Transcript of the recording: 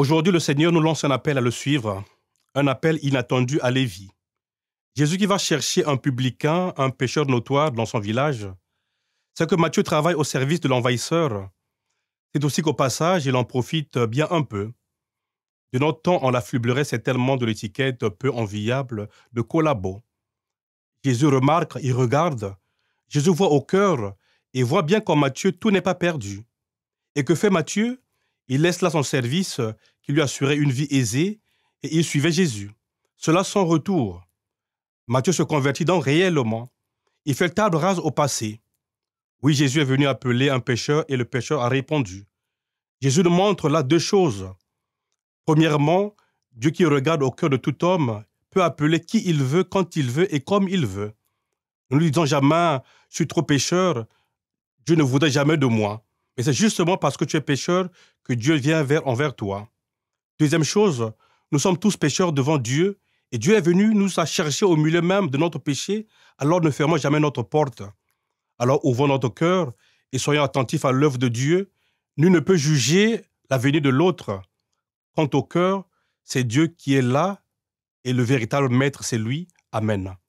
Aujourd'hui, le Seigneur nous lance un appel à le suivre, un appel inattendu à Lévi. Jésus qui va chercher un publicain, un pêcheur notoire dans son village, c'est que Matthieu travaille au service de l'envahisseur. C'est aussi qu'au passage, il en profite bien un peu. De notre temps, on l'affublerait, c'est tellement de l'étiquette peu enviable de collabo. Jésus remarque, il regarde, Jésus voit au cœur et voit bien qu'en Matthieu, tout n'est pas perdu. Et que fait Matthieu il laisse là son service euh, qui lui assurait une vie aisée et il suivait Jésus. Cela sans retour. Matthieu se convertit donc réellement. Il fait table rase au passé. Oui, Jésus est venu appeler un pécheur et le pécheur a répondu. Jésus nous montre là deux choses. Premièrement, Dieu qui regarde au cœur de tout homme peut appeler qui il veut, quand il veut et comme il veut. Nous ne lui disons jamais, je suis trop pécheur, Dieu ne voudrait jamais de moi. Mais c'est justement parce que tu es pécheur que Dieu vient vers, envers toi. Deuxième chose, nous sommes tous pécheurs devant Dieu et Dieu est venu nous chercher au milieu même de notre péché, alors ne fermons jamais notre porte. Alors ouvrons notre cœur et soyons attentifs à l'œuvre de Dieu. Nous ne peut juger la venue de l'autre. Quant au cœur, c'est Dieu qui est là et le véritable maître, c'est lui. Amen.